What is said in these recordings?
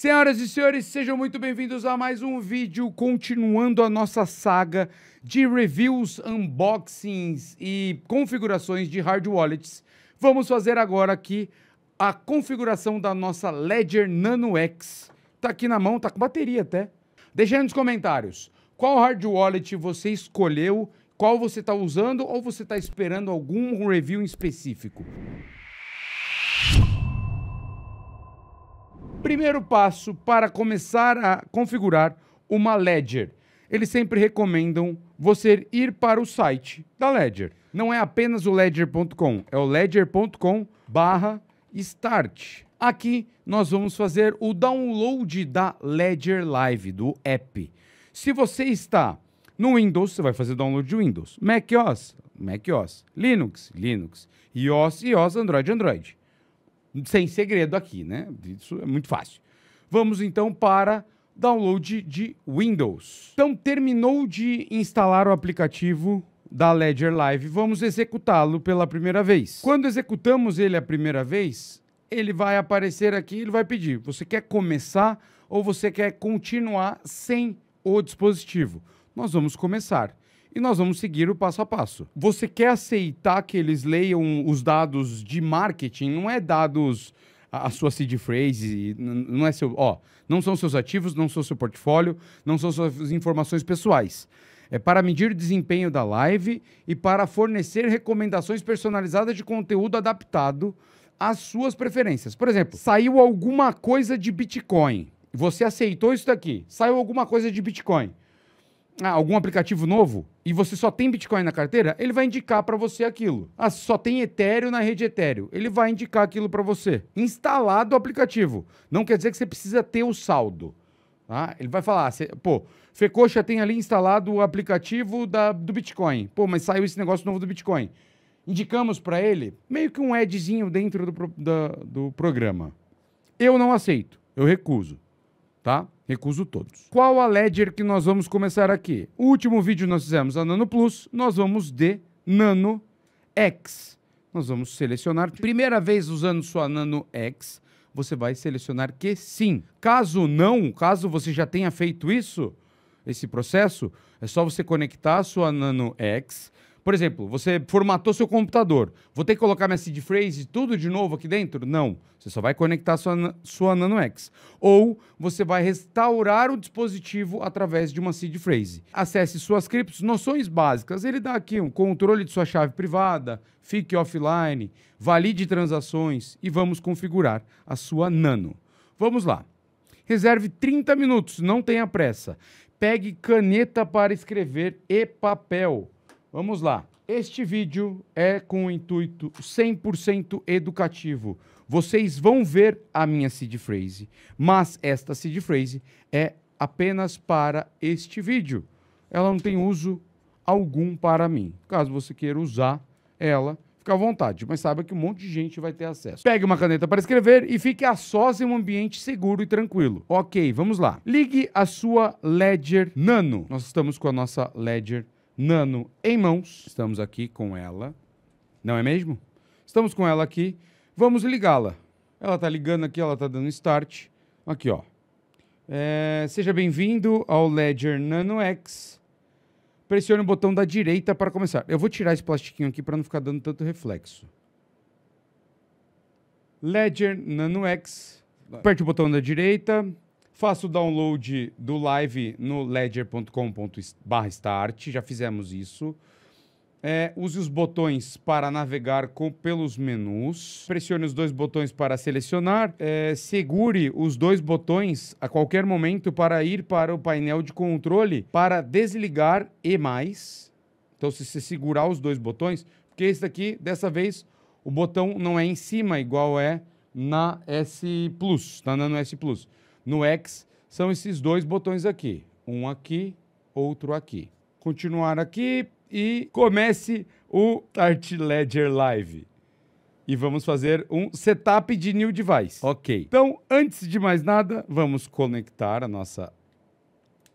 Senhoras e senhores, sejam muito bem-vindos a mais um vídeo continuando a nossa saga de reviews, unboxings e configurações de hard wallets. Vamos fazer agora aqui a configuração da nossa Ledger Nano X. Tá aqui na mão, tá com bateria até. Deixe aí nos comentários qual hard wallet você escolheu, qual você está usando ou você está esperando algum review em específico. Primeiro passo para começar a configurar uma ledger. Eles sempre recomendam você ir para o site da Ledger. Não é apenas o ledger.com, é o ledger.com/start. Aqui nós vamos fazer o download da Ledger Live do app. Se você está no Windows, você vai fazer download de Windows. Mac OS, Mac OS. Linux, Linux. iOS, iOS, Android, Android. Sem segredo aqui, né? Isso é muito fácil. Vamos então para download de Windows. Então, terminou de instalar o aplicativo da Ledger Live, vamos executá-lo pela primeira vez. Quando executamos ele a primeira vez, ele vai aparecer aqui, ele vai pedir: você quer começar ou você quer continuar sem o dispositivo? Nós vamos começar e nós vamos seguir o passo a passo. Você quer aceitar que eles leiam os dados de marketing? Não é dados a, sua seed phrase, não é seu, ó, não são seus ativos, não são seu portfólio, não são suas informações pessoais é para medir o desempenho da live e para fornecer recomendações personalizadas de conteúdo adaptado às suas preferências. Por exemplo, saiu alguma coisa de Bitcoin. Você aceitou isso daqui. Saiu alguma coisa de Bitcoin. Ah, algum aplicativo novo e você só tem Bitcoin na carteira, ele vai indicar para você aquilo. Ah, só tem Ethereum na rede Ethereum, ele vai indicar aquilo para você. Instalado o aplicativo. Não quer dizer que você precisa ter o saldo. Tá? Ele vai falar, pô, Fecoxa tem ali instalado o aplicativo da, do Bitcoin. Pô, mas saiu esse negócio novo do Bitcoin. Indicamos para ele meio que um edzinho dentro do, do, do programa. Eu não aceito, eu recuso, tá? Recuso todos. Qual a ledger que nós vamos começar aqui? O último vídeo nós fizemos a Nano Plus, nós vamos de Nano X. Nós vamos selecionar. Primeira vez usando sua Nano X, você vai selecionar que sim. Caso não, caso você já tenha feito isso, esse processo, é só você conectar a sua Nano X por exemplo, você formatou seu computador. Vou ter que colocar minha seed phrase tudo de novo aqui dentro? Não. Você só vai conectar sua, sua X Ou você vai restaurar o dispositivo através de uma seed phrase. Acesse suas criptos, noções básicas. Ele dá aqui um controle de sua chave privada, fique offline, valide transações e vamos configurar a sua Nano. Vamos lá. Reserve 30 minutos, não tenha pressa. Pegue caneta para escrever e papel Vamos lá. Este vídeo é com o intuito 100% educativo. Vocês vão ver a minha seed phrase, mas esta seed phrase é apenas para este vídeo. Ela não tem uso algum para mim. Caso você queira usar ela, fica à vontade, mas saiba que um monte de gente vai ter acesso. Pegue uma caneta para escrever e fique a sós em um ambiente seguro e tranquilo. Ok, vamos lá. Ligue a sua Ledger Nano. Nós estamos com a nossa Ledger Nano Nano em mãos. Estamos aqui com ela. Não é mesmo? Estamos com ela aqui. Vamos ligá-la. Ela está ligando aqui, ela está dando start. Aqui, ó. É, seja bem-vindo ao Ledger Nano X. Pressione o botão da direita para começar. Eu vou tirar esse plastiquinho aqui para não ficar dando tanto reflexo. Ledger Nano X. Aperte o botão da direita. Faça o download do live no ledgercombr start já fizemos isso. É, use os botões para navegar com, pelos menus. Pressione os dois botões para selecionar. É, segure os dois botões a qualquer momento para ir para o painel de controle para desligar e mais. Então, se você segurar os dois botões, porque esse daqui, dessa vez, o botão não é em cima, igual é na S Plus, tá na S Plus no X são esses dois botões aqui. Um aqui, outro aqui. Continuar aqui e comece o Tart Ledger Live. E vamos fazer um setup de new device. Ok. Então, antes de mais nada, vamos conectar a nossa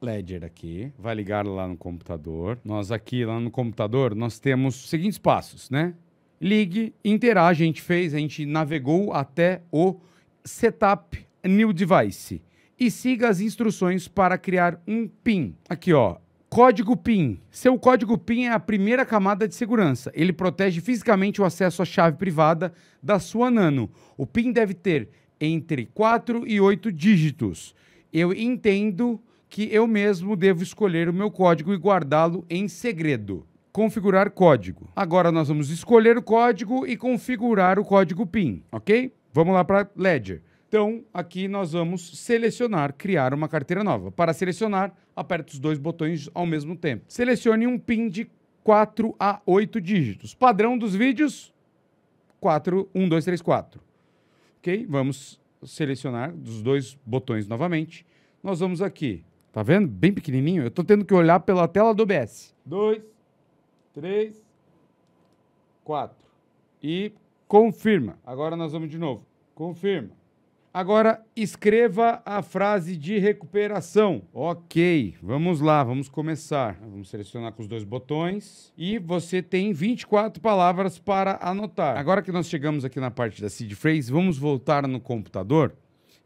Ledger aqui, vai ligar lá no computador. Nós aqui lá no computador, nós temos os seguintes passos, né? Ligue, interage, a gente fez, a gente navegou até o setup New Device e siga as instruções para criar um PIN. Aqui, ó. Código PIN. Seu código PIN é a primeira camada de segurança. Ele protege fisicamente o acesso à chave privada da sua Nano. O PIN deve ter entre 4 e 8 dígitos. Eu entendo que eu mesmo devo escolher o meu código e guardá-lo em segredo. Configurar código. Agora nós vamos escolher o código e configurar o código PIN, ok? Vamos lá para Ledger. Então, aqui nós vamos selecionar, criar uma carteira nova. Para selecionar, aperta os dois botões ao mesmo tempo. Selecione um PIN de 4 a 8 dígitos. Padrão dos vídeos, 4, 1, 2, 3, 4. Ok? Vamos selecionar dos dois botões novamente. Nós vamos aqui, tá vendo? Bem pequenininho. Eu estou tendo que olhar pela tela do OBS. 2, 3, 4. E confirma. Agora nós vamos de novo. Confirma. Agora, escreva a frase de recuperação. Ok, vamos lá, vamos começar. Vamos selecionar com os dois botões. E você tem 24 palavras para anotar. Agora que nós chegamos aqui na parte da seed phrase, vamos voltar no computador.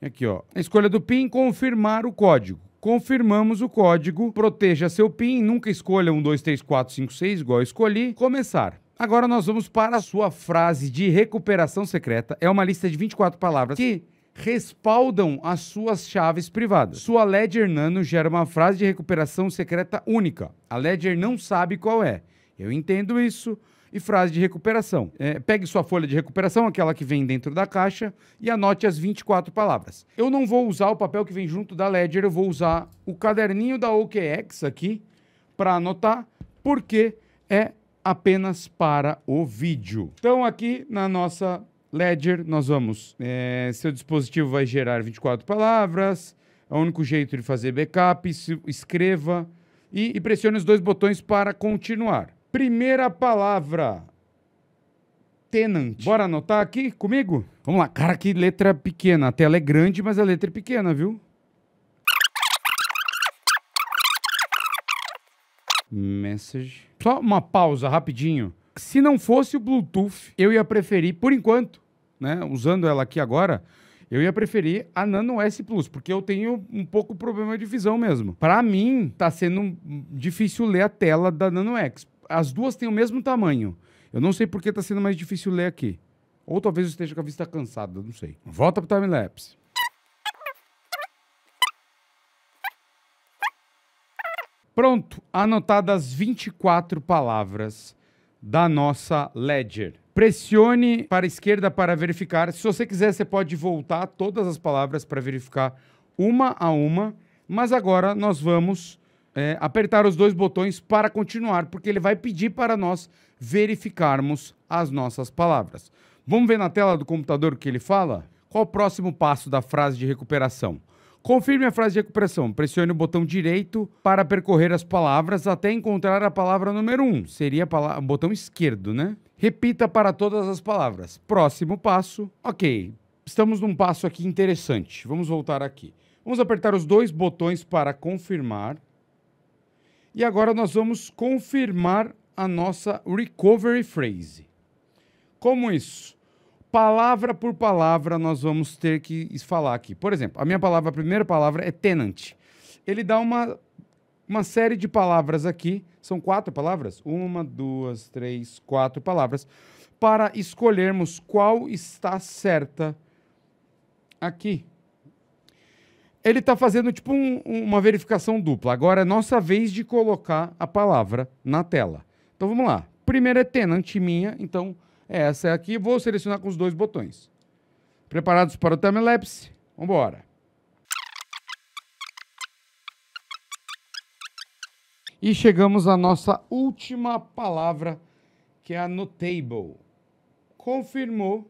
Aqui, ó. escolha do PIN, confirmar o código. Confirmamos o código. Proteja seu PIN. Nunca escolha 1, 2, 3, 4, 5, 6, igual eu escolhi. Começar. Agora nós vamos para a sua frase de recuperação secreta. É uma lista de 24 palavras que respaldam as suas chaves privadas. Sua Ledger Nano gera uma frase de recuperação secreta única. A Ledger não sabe qual é. Eu entendo isso. E frase de recuperação. É, pegue sua folha de recuperação, aquela que vem dentro da caixa, e anote as 24 palavras. Eu não vou usar o papel que vem junto da Ledger, eu vou usar o caderninho da OKEx aqui para anotar, porque é apenas para o vídeo. Então, aqui na nossa Ledger, nós vamos. É, seu dispositivo vai gerar 24 palavras. É o único jeito de fazer backup. escreva e, e pressione os dois botões para continuar. Primeira palavra: Tenant. Bora anotar aqui comigo? Vamos lá. Cara, que letra pequena. A tela é grande, mas a letra é pequena, viu? Message. Só uma pausa rapidinho se não fosse o Bluetooth, eu ia preferir, por enquanto, né, usando ela aqui agora, eu ia preferir a Nano S Plus, porque eu tenho um pouco problema de visão mesmo. Para mim, tá sendo difícil ler a tela da Nano X. As duas têm o mesmo tamanho. Eu não sei por que tá sendo mais difícil ler aqui. Ou talvez eu esteja com a vista cansada, não sei. Volta pro time lapse. Pronto, anotadas 24 palavras da nossa Ledger. Pressione para a esquerda para verificar. Se você quiser, você pode voltar todas as palavras para verificar uma a uma. Mas agora nós vamos é, apertar os dois botões para continuar, porque ele vai pedir para nós verificarmos as nossas palavras. Vamos ver na tela do computador o que ele fala? Qual o próximo passo da frase de recuperação? Confirme a frase de recuperação. Pressione o botão direito para percorrer as palavras até encontrar a palavra número 1. Um. Seria o botão esquerdo, né? Repita para todas as palavras. Próximo passo. Ok, estamos num passo aqui interessante. Vamos voltar aqui. Vamos apertar os dois botões para confirmar. E agora nós vamos confirmar a nossa recovery phrase. Como isso? palavra por palavra nós vamos ter que falar aqui. Por exemplo, a minha palavra, a primeira palavra é tenant. Ele dá uma, uma série de palavras aqui, são quatro palavras? Uma, duas, três, quatro palavras, para escolhermos qual está certa aqui. Ele está fazendo tipo um, uma verificação dupla. Agora é nossa vez de colocar a palavra na tela. Então vamos lá. Primeiro é tenant minha, então essa aqui, vou selecionar com os dois botões. Preparados para o timelapse? Vamos embora. E chegamos à nossa última palavra, que é a notable. Confirmou,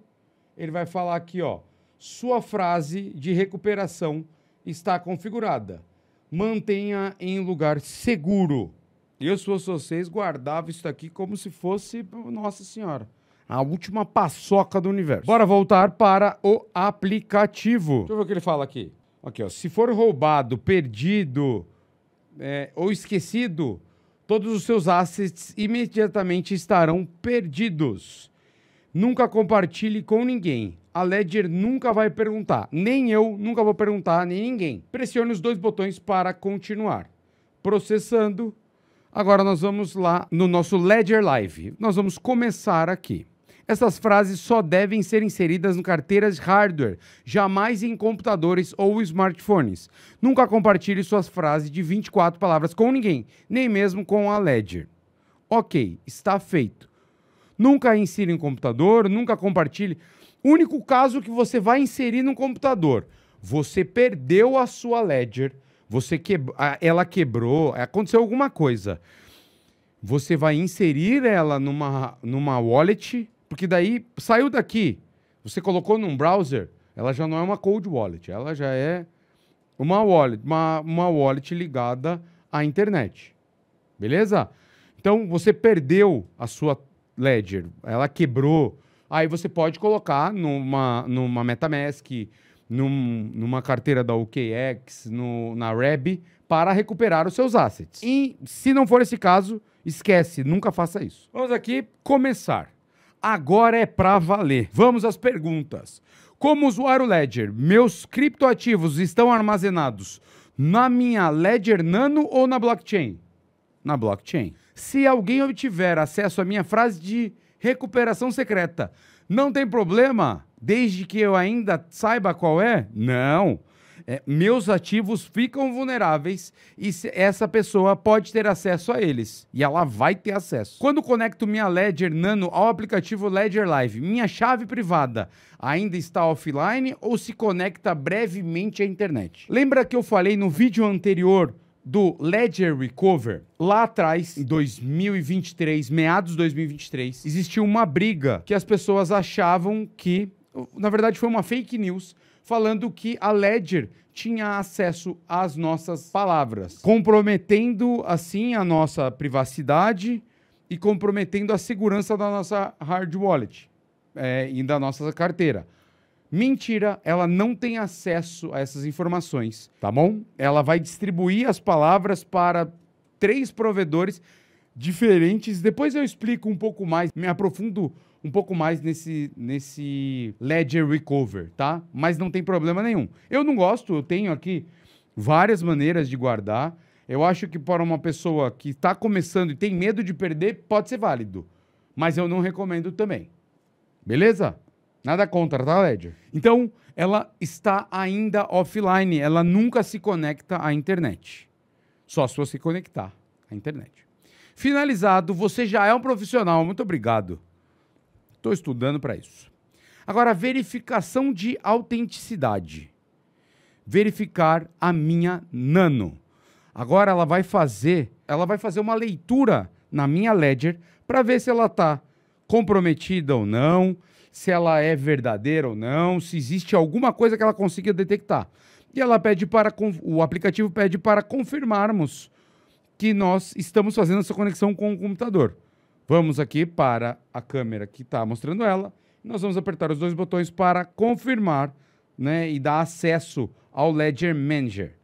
ele vai falar aqui, ó, sua frase de recuperação está configurada. Mantenha em lugar seguro. Eu, se fosse vocês, guardava isso aqui como se fosse Nossa Senhora. A última paçoca do universo. Bora voltar para o aplicativo. Deixa eu ver o que ele fala aqui. Aqui, ó. Se for roubado, perdido é, ou esquecido, todos os seus assets imediatamente estarão perdidos. Nunca compartilhe com ninguém. A Ledger nunca vai perguntar. Nem eu nunca vou perguntar, nem ninguém. Pressione os dois botões para continuar. Processando. Agora nós vamos lá no nosso Ledger Live. Nós vamos começar aqui. Essas frases só devem ser inseridas no carteiras hardware, jamais em computadores ou smartphones. Nunca compartilhe suas frases de 24 palavras com ninguém, nem mesmo com a Ledger. Ok, está feito. Nunca insira em computador, nunca compartilhe. Único caso que você vai inserir no computador. Você perdeu a sua Ledger, você que... ela quebrou, aconteceu alguma coisa. Você vai inserir ela numa, numa wallet porque daí saiu daqui, você colocou num browser, ela já não é uma cold wallet, ela já é uma wallet, uma, uma wallet ligada à internet. Beleza? Então você perdeu a sua Ledger, ela quebrou. Aí você pode colocar numa, numa MetaMask, num, numa carteira da OKEx, no, na Reb, para recuperar os seus assets. E se não for esse caso, esquece, nunca faça isso. Vamos aqui começar agora é pra valer. Vamos às perguntas. Como usuário Ledger, meus criptoativos estão armazenados na minha Ledger Nano ou na blockchain? Na blockchain. Se alguém obtiver acesso à minha frase de recuperação secreta, não tem problema, desde que eu ainda saiba qual é? Não é, meus ativos ficam vulneráveis e essa pessoa pode ter acesso a eles. E ela vai ter acesso. Quando conecto minha Ledger Nano ao aplicativo Ledger Live, minha chave privada ainda está offline ou se conecta brevemente à internet? Lembra que eu falei no vídeo anterior do Ledger Recover, lá atrás, em 2023, meados de 2023, existiu uma briga que as pessoas achavam que, na verdade foi uma fake news, falando que a Ledger tinha acesso às nossas palavras, comprometendo assim a nossa privacidade e comprometendo a segurança da nossa hard wallet é, e da nossa carteira. Mentira, ela não tem acesso a essas informações, tá bom? Ela vai distribuir as palavras para três provedores diferentes. Depois eu explico um pouco mais, me aprofundo um pouco mais nesse, nesse Ledger Recover, tá? Mas não tem problema nenhum. Eu não gosto, eu tenho aqui várias maneiras de guardar. Eu acho que para uma pessoa que está começando e tem medo de perder, pode ser válido. Mas eu não recomendo também. Beleza? Nada contra, tá, Ledger? Então, ela está ainda offline, ela nunca se conecta à internet. Só se você conectar à internet. Finalizado, você já é um profissional. Muito obrigado. Estou estudando para isso. Agora, verificação de autenticidade. Verificar a minha nano. Agora ela vai fazer, ela vai fazer uma leitura na minha ledger para ver se ela está comprometida ou não, se ela é verdadeira ou não, se existe alguma coisa que ela consiga detectar. E ela pede para o aplicativo pede para confirmarmos que nós estamos fazendo essa conexão com o computador. Vamos aqui para a câmera que está mostrando ela. Nós vamos apertar os dois botões para confirmar né, e dar acesso ao Ledger Manager.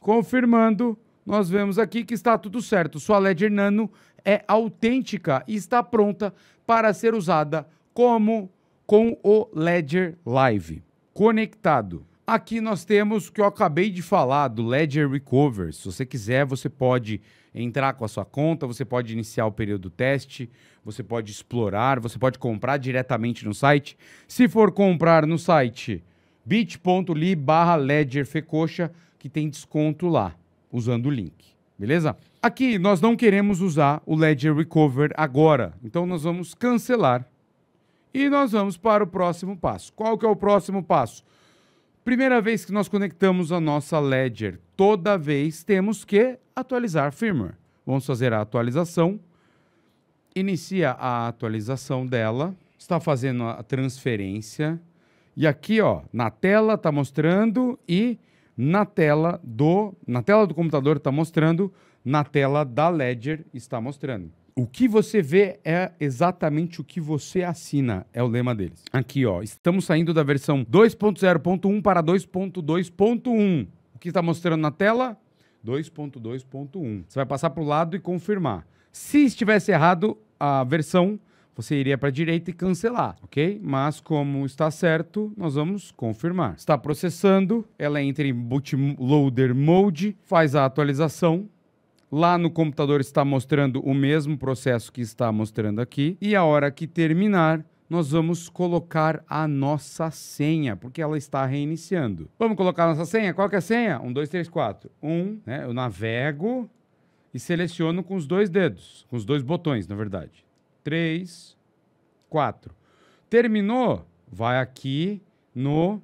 Confirmando, nós vemos aqui que está tudo certo. Sua Ledger Nano é autêntica e está pronta para ser usada como com o Ledger Live conectado. Aqui nós temos o que eu acabei de falar do Ledger Recover. Se você quiser, você pode entrar com a sua conta, você pode iniciar o período teste, você pode explorar, você pode comprar diretamente no site. Se for comprar no site bit.ly barra ledgerfecoxa, que tem desconto lá, usando o link, beleza? Aqui, nós não queremos usar o Ledger Recover agora, então nós vamos cancelar e nós vamos para o próximo passo. Qual que é o próximo passo? Primeira vez que nós conectamos a nossa Ledger, toda vez temos que atualizar firmware. Vamos fazer a atualização. Inicia a atualização dela. Está fazendo a transferência. E aqui, ó, na tela está mostrando e na tela do na tela do computador está mostrando, na tela da Ledger está mostrando. O que você vê é exatamente o que você assina, é o lema deles. Aqui, ó, estamos saindo da versão 2.0.1 para 2.2.1. O que está mostrando na tela? 2.2.1. Você vai passar para o lado e confirmar. Se estivesse errado a versão, você iria para a direita e cancelar, ok? Mas como está certo, nós vamos confirmar. Está processando, ela entra em bootloader mode, faz a atualização, Lá no computador está mostrando o mesmo processo que está mostrando aqui. E a hora que terminar, nós vamos colocar a nossa senha, porque ela está reiniciando. Vamos colocar a nossa senha? Qual que é a senha? Um, dois, três, quatro. Um, né? Eu navego e seleciono com os dois dedos, com os dois botões, na verdade. Três, quatro. Terminou, vai aqui no,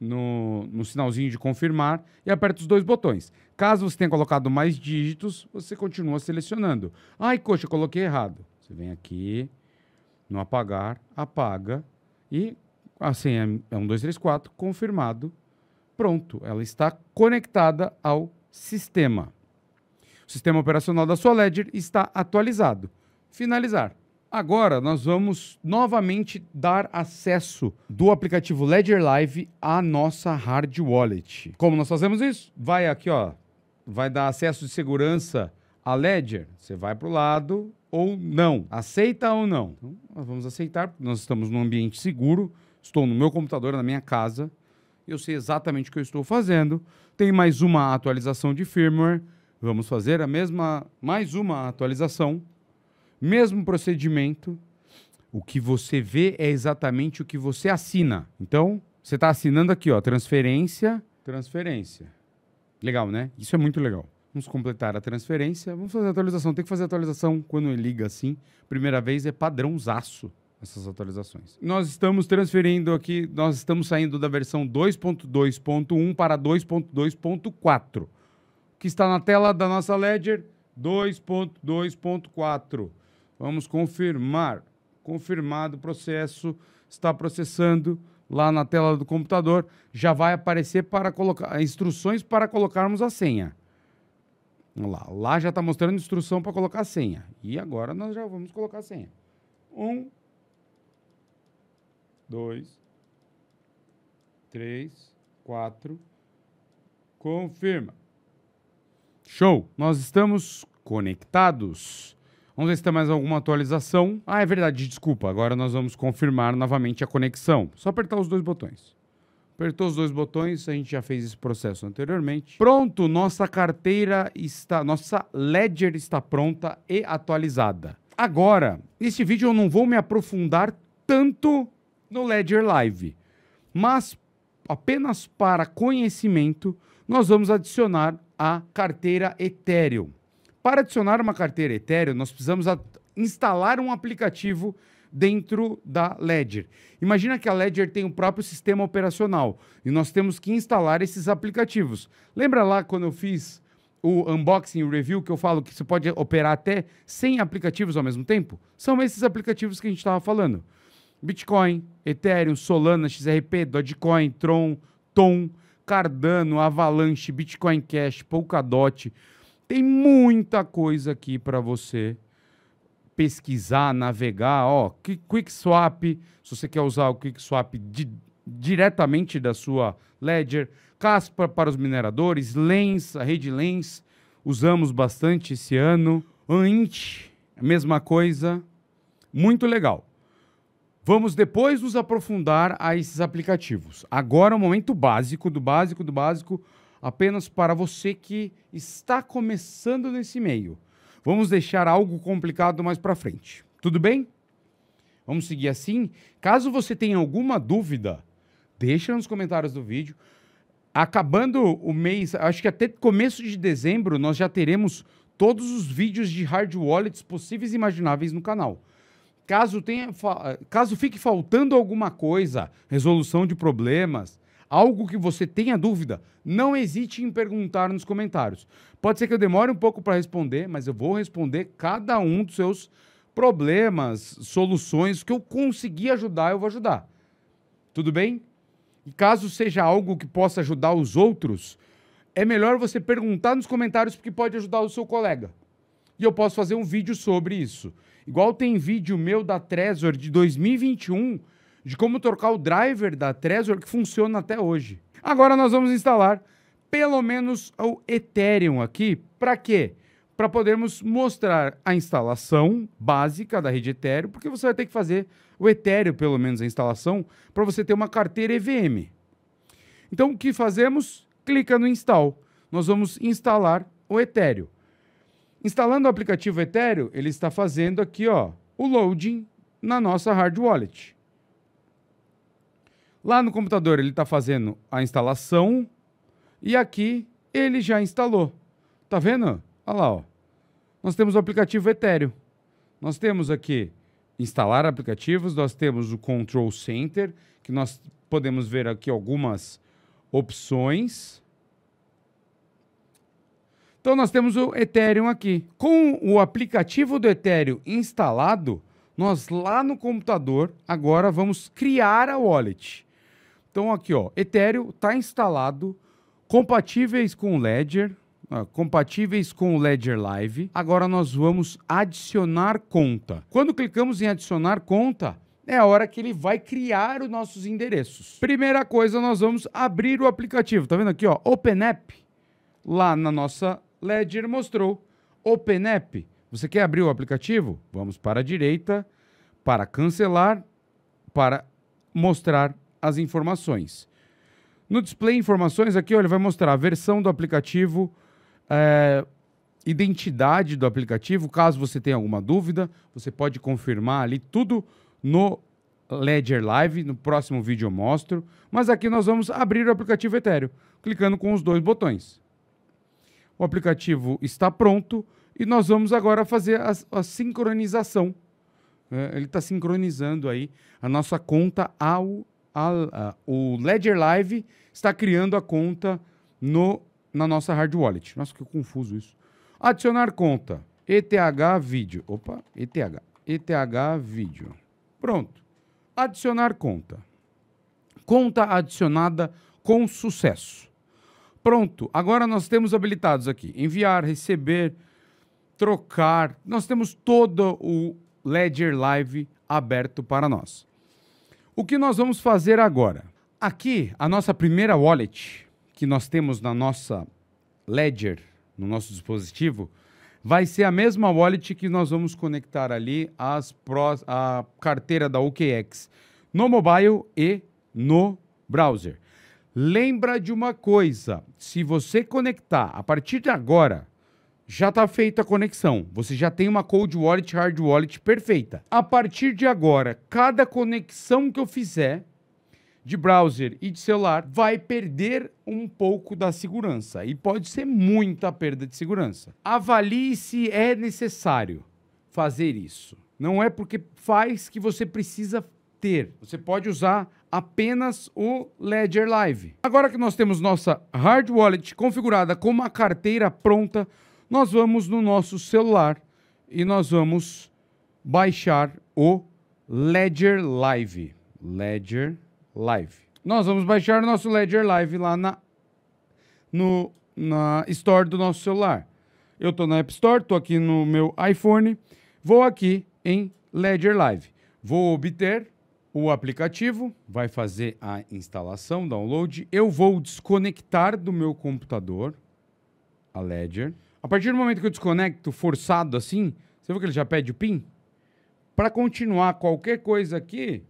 no, no sinalzinho de confirmar e aperta os dois botões. Caso você tenha colocado mais dígitos, você continua selecionando. Ai, coxa, coloquei errado. Você vem aqui, no apagar, apaga e assim é 1, 2, 3, 4, confirmado. Pronto, ela está conectada ao sistema. O sistema operacional da sua Ledger está atualizado. Finalizar. Agora nós vamos novamente dar acesso do aplicativo Ledger Live à nossa hard wallet. Como nós fazemos isso? Vai aqui, ó, vai dar acesso de segurança a Ledger, você vai para o lado ou não, aceita ou não. Então, nós vamos aceitar, porque nós estamos num ambiente seguro, estou no meu computador, na minha casa, eu sei exatamente o que eu estou fazendo. Tem mais uma atualização de firmware, vamos fazer a mesma, mais uma atualização, mesmo procedimento. O que você vê é exatamente o que você assina. Então, você está assinando aqui, ó, transferência, transferência. Legal, né? Isso é muito legal. Vamos completar a transferência. Vamos fazer a atualização. Tem que fazer a atualização quando ele liga assim. Primeira vez é padrãozaço essas atualizações. Nós estamos transferindo aqui, nós estamos saindo da versão 2.2.1 para 2.2.4, que está na tela da nossa Ledger 2.2.4. Vamos confirmar. Confirmado o processo, está processando lá na tela do computador, já vai aparecer para colocar instruções para colocarmos a senha lá. Lá já está mostrando instrução para colocar a senha. E agora nós já vamos colocar a senha. Um, dois, três, quatro. Confirma. Show! Nós estamos conectados. Vamos ver se tem mais alguma atualização. Ah, é verdade, desculpa. Agora nós vamos confirmar novamente a conexão. Só apertar os dois botões. Apertou os dois botões, a gente já fez esse processo anteriormente. Pronto, nossa carteira está, nossa ledger está pronta e atualizada. Agora, neste vídeo eu não vou me aprofundar tanto no Ledger Live, mas apenas para conhecimento, nós vamos adicionar a carteira Ethereum. Para adicionar uma carteira Ethereum, nós precisamos instalar um aplicativo dentro da Ledger. Imagina que a Ledger tem o próprio sistema operacional e nós temos que instalar esses aplicativos. Lembra lá quando eu fiz o unboxing, o review, que eu falo que você pode operar até 100 aplicativos ao mesmo tempo? São esses aplicativos que a gente estava falando. Bitcoin, Ethereum, Solana, XRP, Dogecoin, Tron, Tom, Cardano, Avalanche, Bitcoin Cash, Polkadot. Tem muita coisa aqui para você pesquisar, navegar, ó, Swap. se você quer usar o Quick di diretamente da sua Ledger, Caspa para os mineradores, Lens, a rede Lens, usamos bastante esse ano, Ant, mesma coisa, muito legal. Vamos depois nos aprofundar a esses aplicativos. Agora é o momento básico, do básico, do básico, apenas para você que está começando nesse meio. Vamos deixar algo complicado mais para frente. Tudo bem? Vamos seguir assim? Caso você tenha alguma dúvida, deixa nos comentários do vídeo. Acabando o mês, acho que até começo de dezembro, nós já teremos todos os vídeos de hard wallets possíveis e imagináveis no canal. Caso, tenha, caso fique faltando alguma coisa, resolução de problemas, algo que você tenha dúvida, não hesite em perguntar nos comentários. Pode ser que eu demore um pouco para responder, mas eu vou responder cada um dos seus problemas, soluções que eu conseguir ajudar, eu vou ajudar. Tudo bem? E caso seja algo que possa ajudar os outros, é melhor você perguntar nos comentários porque pode ajudar o seu colega. E eu posso fazer um vídeo sobre isso. Igual tem vídeo meu da Trezor de 2021 de como trocar o driver da Trezor que funciona até hoje. Agora nós vamos instalar pelo menos o Ethereum aqui. Para quê? Para podermos mostrar a instalação básica da rede Ethereum, porque você vai ter que fazer o Ethereum, pelo menos a instalação, para você ter uma carteira EVM. Então o que fazemos? Clica no install. Nós vamos instalar o Ethereum. Instalando o aplicativo Ethereum, ele está fazendo aqui ó, o loading na nossa hard wallet. Lá no computador ele está fazendo a instalação e aqui ele já instalou. Tá vendo? Olha lá, ó. Nós temos o aplicativo Ethereum. Nós temos aqui instalar aplicativos, nós temos o Control Center, que nós podemos ver aqui algumas opções. Então nós temos o Ethereum aqui. Com o aplicativo do Ethereum instalado, nós lá no computador agora vamos criar a wallet. Então aqui, ó, Ethereum está instalado, compatíveis com o Ledger, Uh, compatíveis com o Ledger Live. Agora nós vamos adicionar conta. Quando clicamos em adicionar conta, é a hora que ele vai criar os nossos endereços. Primeira coisa, nós vamos abrir o aplicativo. Tá vendo aqui, ó, Open App. Lá na nossa Ledger mostrou Open App. Você quer abrir o aplicativo? Vamos para a direita para cancelar, para mostrar as informações. No display informações aqui, ó, ele vai mostrar a versão do aplicativo, é, identidade do aplicativo. Caso você tenha alguma dúvida, você pode confirmar ali tudo no Ledger Live. No próximo vídeo eu mostro. Mas aqui nós vamos abrir o aplicativo Ethereum, clicando com os dois botões. O aplicativo está pronto e nós vamos agora fazer a, a sincronização. É, ele está sincronizando aí a nossa conta ao a, a, o Ledger Live está criando a conta no, na nossa hard wallet. Nossa, que confuso isso. Adicionar conta. ETH vídeo. Opa, ETH. ETH vídeo. Pronto. Adicionar conta. Conta adicionada com sucesso. Pronto. Agora nós temos habilitados aqui enviar, receber, trocar. Nós temos todo o Ledger Live aberto para nós. O que nós vamos fazer agora? Aqui, a nossa primeira wallet que nós temos na nossa Ledger, no nosso dispositivo, vai ser a mesma wallet que nós vamos conectar ali pros, a carteira da OKX no mobile e no browser. Lembra de uma coisa, se você conectar a partir de agora já está feita a conexão. Você já tem uma cold wallet, hard wallet perfeita. A partir de agora, cada conexão que eu fizer de browser e de celular vai perder um pouco da segurança e pode ser muita perda de segurança. Avalie se é necessário fazer isso. Não é porque faz que você precisa ter. Você pode usar apenas o Ledger Live. Agora que nós temos nossa hard wallet configurada com uma carteira pronta nós vamos no nosso celular e nós vamos baixar o Ledger Live. Ledger Live. Nós vamos baixar o nosso Ledger Live lá na, no, na Store do nosso celular. Eu estou na App Store, estou aqui no meu iPhone, vou aqui em Ledger Live. Vou obter o aplicativo, vai fazer a instalação, download. Eu vou desconectar do meu computador a Ledger. A partir do momento que eu desconecto forçado assim, você viu que ele já pede o PIN? Para continuar qualquer coisa aqui,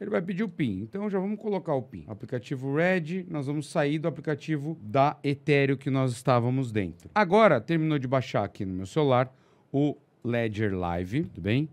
ele vai pedir o PIN. Então já vamos colocar o PIN. Aplicativo Red, nós vamos sair do aplicativo da Ethereum que nós estávamos dentro. Agora terminou de baixar aqui no meu celular o Ledger Live, tudo bem?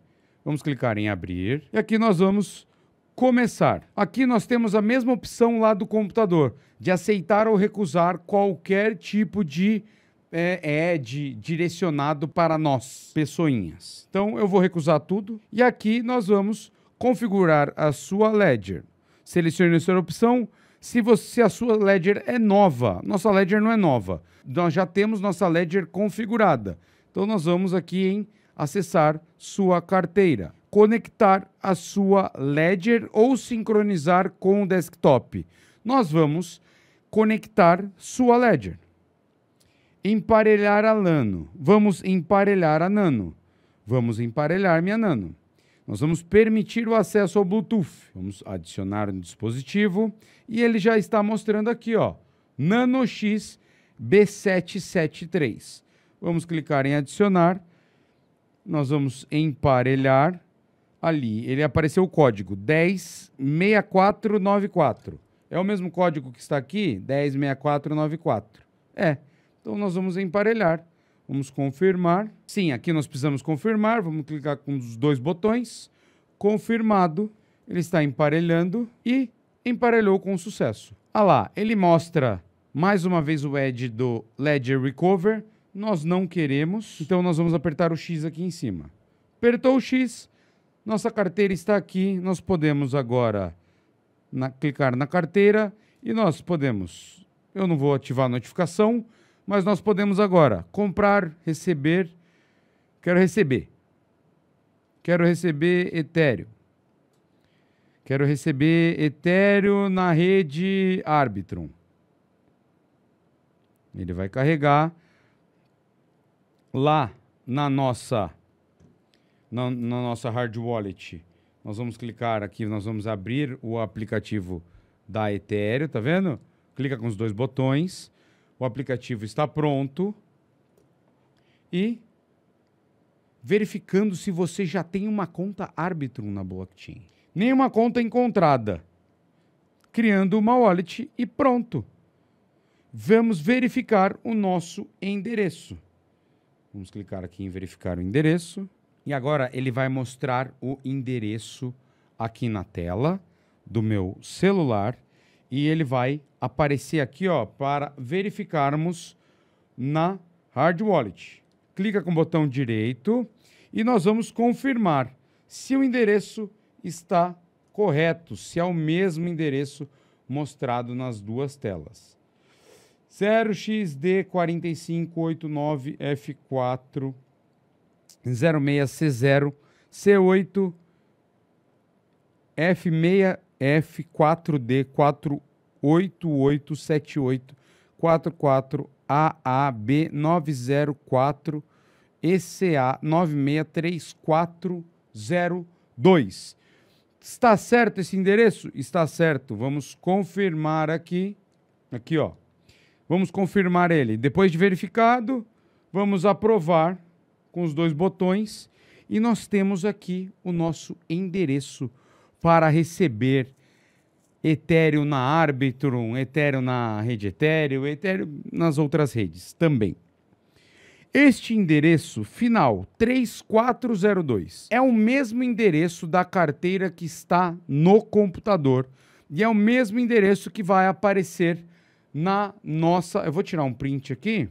Vamos clicar em abrir. E aqui nós vamos começar. Aqui nós temos a mesma opção lá do computador, de aceitar ou recusar qualquer tipo de é, é de, direcionado para nós, pessoinhas. Então eu vou recusar tudo e aqui nós vamos configurar a sua Ledger. Selecione a sua opção. Se, você, se a sua Ledger é nova, nossa Ledger não é nova. Nós já temos nossa Ledger configurada. Então nós vamos aqui em acessar sua carteira, conectar a sua Ledger ou sincronizar com o desktop. Nós vamos conectar sua Ledger. Emparelhar a Lano. Vamos emparelhar a Nano. Vamos emparelhar minha Nano. Nós vamos permitir o acesso ao Bluetooth. Vamos adicionar um dispositivo e ele já está mostrando aqui, ó, Nano X B773. Vamos clicar em adicionar. Nós vamos emparelhar ali. Ele apareceu o código 106494. É o mesmo código que está aqui, 106494. É. Então nós vamos emparelhar. Vamos confirmar. Sim, aqui nós precisamos confirmar. Vamos clicar com os dois botões. Confirmado. Ele está emparelhando e emparelhou com sucesso. Ah lá, ele mostra mais uma vez o edge do Ledger Recover. Nós não queremos, então nós vamos apertar o X aqui em cima. Apertou o X, nossa carteira está aqui. Nós podemos agora na, clicar na carteira e nós podemos. Eu não vou ativar a notificação, mas nós podemos agora comprar, receber. Quero receber. Quero receber Ethereum. Quero receber Ethereum na rede Arbitrum. Ele vai carregar lá na nossa na, na, nossa hard wallet. Nós vamos clicar aqui, nós vamos abrir o aplicativo da Ethereum, tá vendo? Clica com os dois botões o aplicativo está pronto e verificando se você já tem uma conta Arbitrum na blockchain. Nenhuma conta encontrada. Criando uma wallet e pronto. Vamos verificar o nosso endereço. Vamos clicar aqui em verificar o endereço. E agora ele vai mostrar o endereço aqui na tela do meu celular e ele vai aparecer aqui ó, para verificarmos na Hard Wallet. Clica com o botão direito e nós vamos confirmar se o endereço está correto, se é o mesmo endereço mostrado nas duas telas. 0xd4589F4 f 406 C8 F6 F4D4887844AAB904 ECA 963402. Está certo esse endereço? Está certo. Vamos confirmar aqui. Aqui, ó. Vamos confirmar ele. Depois de verificado, vamos aprovar com os dois botões e nós temos aqui o nosso endereço para receber Ethereum na Arbitrum, Ethereum na rede Ethereum, Ethereum nas outras redes também. Este endereço final 3402 é o mesmo endereço da carteira que está no computador e é o mesmo endereço que vai aparecer na nossa. Eu vou tirar um print aqui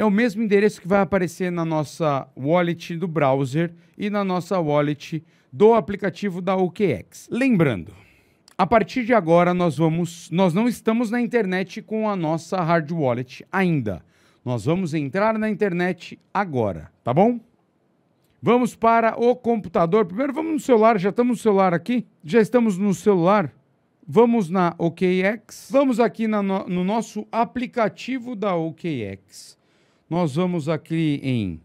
é o mesmo endereço que vai aparecer na nossa wallet do browser e na nossa wallet do aplicativo da OKEx. Lembrando, a partir de agora nós vamos, nós não estamos na internet com a nossa hard wallet ainda. Nós vamos entrar na internet agora, tá bom? Vamos para o computador. Primeiro vamos no celular, já estamos no celular aqui? Já estamos no celular? Vamos na OKEx. Vamos aqui na no, no nosso aplicativo da OKEx nós vamos aqui em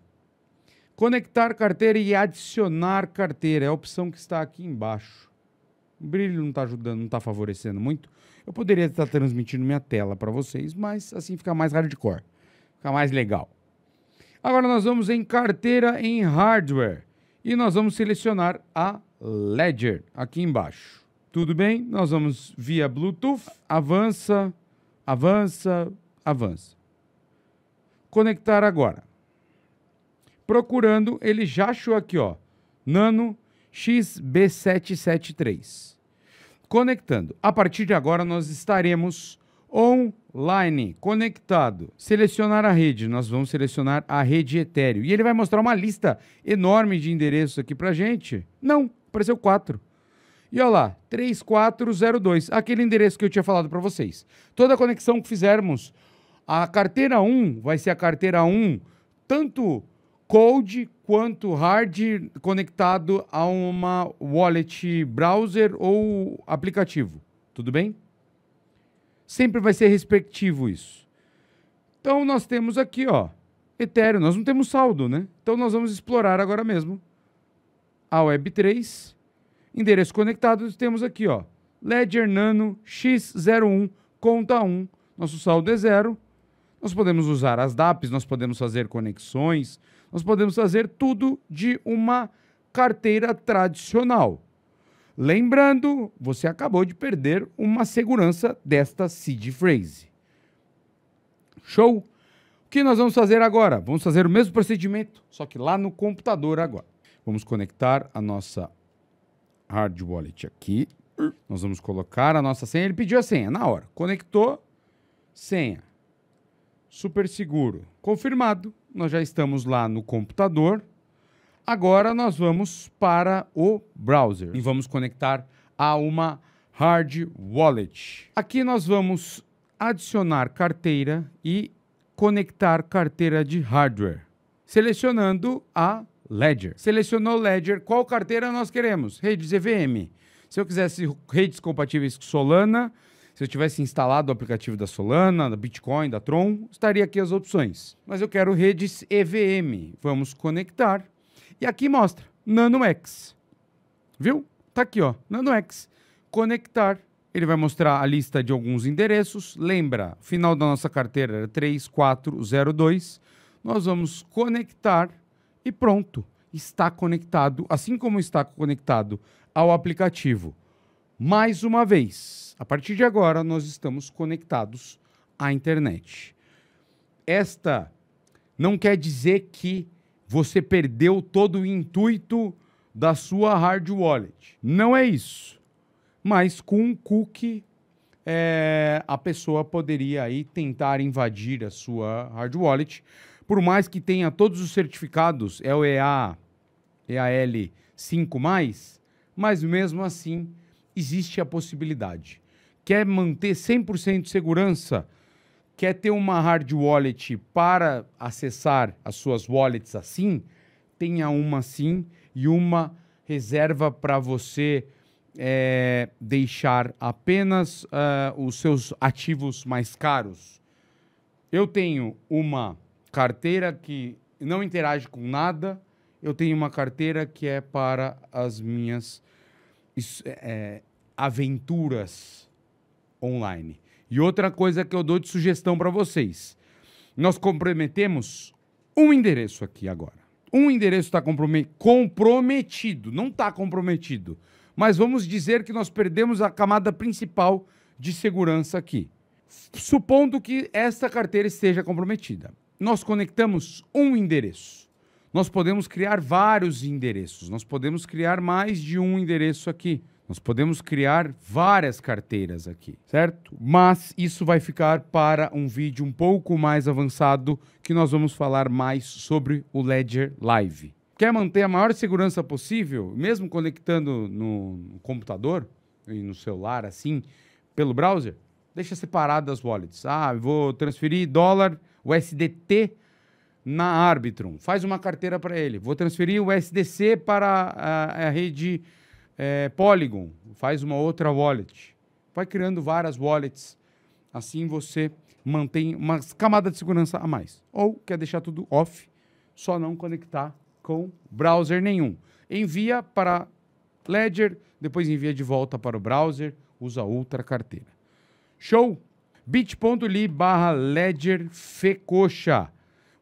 conectar carteira e adicionar carteira. É a opção que está aqui embaixo. O brilho não está ajudando, não está favorecendo muito. Eu poderia estar transmitindo minha tela para vocês, mas assim fica mais hardcore, fica mais legal. Agora nós vamos em carteira em hardware e nós vamos selecionar a Ledger aqui embaixo. Tudo bem? Nós vamos via Bluetooth, avança, avança, avança. Conectar agora. Procurando, ele já achou aqui, ó. Nano XB773. Conectando. A partir de agora nós estaremos online, conectado. Selecionar a rede, nós vamos selecionar a rede Ethereum. E ele vai mostrar uma lista enorme de endereços aqui pra gente. Não, apareceu quatro. E olha lá, 3402, aquele endereço que eu tinha falado para vocês. Toda conexão que fizermos a carteira 1 vai ser a carteira 1, tanto cold quanto hard, conectado a uma wallet browser ou aplicativo. Tudo bem? Sempre vai ser respectivo isso. Então nós temos aqui, ó, Ethereum, nós não temos saldo, né? Então nós vamos explorar agora mesmo a Web3. Endereço conectado, temos aqui, ó, Ledger Nano X01, conta 1, nosso saldo é zero. Nós podemos usar as DApps nós podemos fazer conexões, nós podemos fazer tudo de uma carteira tradicional. Lembrando, você acabou de perder uma segurança desta seed phrase. Show? O que nós vamos fazer agora? Vamos fazer o mesmo procedimento, só que lá no computador agora. Vamos conectar a nossa hard wallet aqui. Nós vamos colocar a nossa senha. Ele pediu a senha na hora. Conectou, senha super seguro. Confirmado, nós já estamos lá no computador. Agora nós vamos para o browser e vamos conectar a uma hard wallet. Aqui nós vamos adicionar carteira e conectar carteira de hardware, selecionando a Ledger. Selecionou Ledger, qual carteira nós queremos? Redes EVM. Se eu quisesse redes compatíveis com Solana, se eu tivesse instalado o aplicativo da Solana, da Bitcoin, da Tron, estaria aqui as opções. Mas eu quero redes EVM. Vamos conectar. E aqui mostra NanoX. Viu? Tá aqui, ó, NanoX. Conectar. Ele vai mostrar a lista de alguns endereços. Lembra, final da nossa carteira era 3402. Nós vamos conectar e pronto. Está conectado, assim como está conectado ao aplicativo mais uma vez, a partir de agora nós estamos conectados à internet. Esta não quer dizer que você perdeu todo o intuito da sua hard wallet. Não é isso. Mas com um cookie, é, a pessoa poderia aí tentar invadir a sua hard wallet. Por mais que tenha todos os certificados, é o EA, EAL 5+, mas mesmo assim existe a possibilidade. Quer manter 100% de segurança? Quer ter uma hard wallet para acessar as suas wallets assim? Tenha uma sim e uma reserva para você é, deixar apenas uh, os seus ativos mais caros. Eu tenho uma carteira que não interage com nada, eu tenho uma carteira que é para as minhas é, é, aventuras online. E outra coisa que eu dou de sugestão para vocês: nós comprometemos um endereço aqui agora. Um endereço está comprometido, não está comprometido, mas vamos dizer que nós perdemos a camada principal de segurança aqui. Supondo que esta carteira esteja comprometida, nós conectamos um endereço. Nós podemos criar vários endereços, nós podemos criar mais de um endereço aqui. Nós podemos criar várias carteiras aqui, certo? Mas isso vai ficar para um vídeo um pouco mais avançado que nós vamos falar mais sobre o Ledger Live. Quer manter a maior segurança possível, mesmo conectando no computador e no celular assim, pelo browser? Deixa separado as wallets. Ah, vou transferir dólar USDT na Arbitrum. Faz uma carteira para ele. Vou transferir o SDC para a, a rede é, Polygon. Faz uma outra wallet. Vai criando várias wallets. Assim você mantém uma camada de segurança a mais. Ou quer deixar tudo off, só não conectar com browser nenhum. Envia para Ledger, depois envia de volta para o browser, usa outra carteira. Show? bit.ly barra Ledger Fecoxa.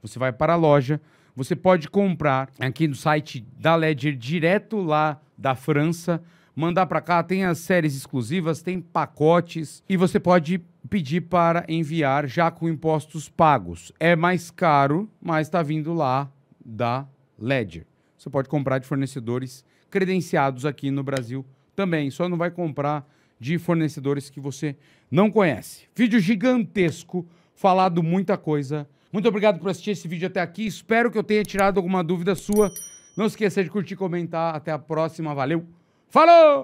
Você vai para a loja, você pode comprar aqui no site da Ledger direto lá da França, mandar para cá, tem as séries exclusivas, tem pacotes e você pode pedir para enviar já com impostos pagos. É mais caro, mas está vindo lá da Ledger. Você pode comprar de fornecedores credenciados aqui no Brasil também, só não vai comprar de fornecedores que você não conhece. Vídeo gigantesco, falado muita coisa muito obrigado por assistir esse vídeo até aqui. Espero que eu tenha tirado alguma dúvida sua. Não esqueça de curtir, comentar. Até a próxima. Valeu. Falou!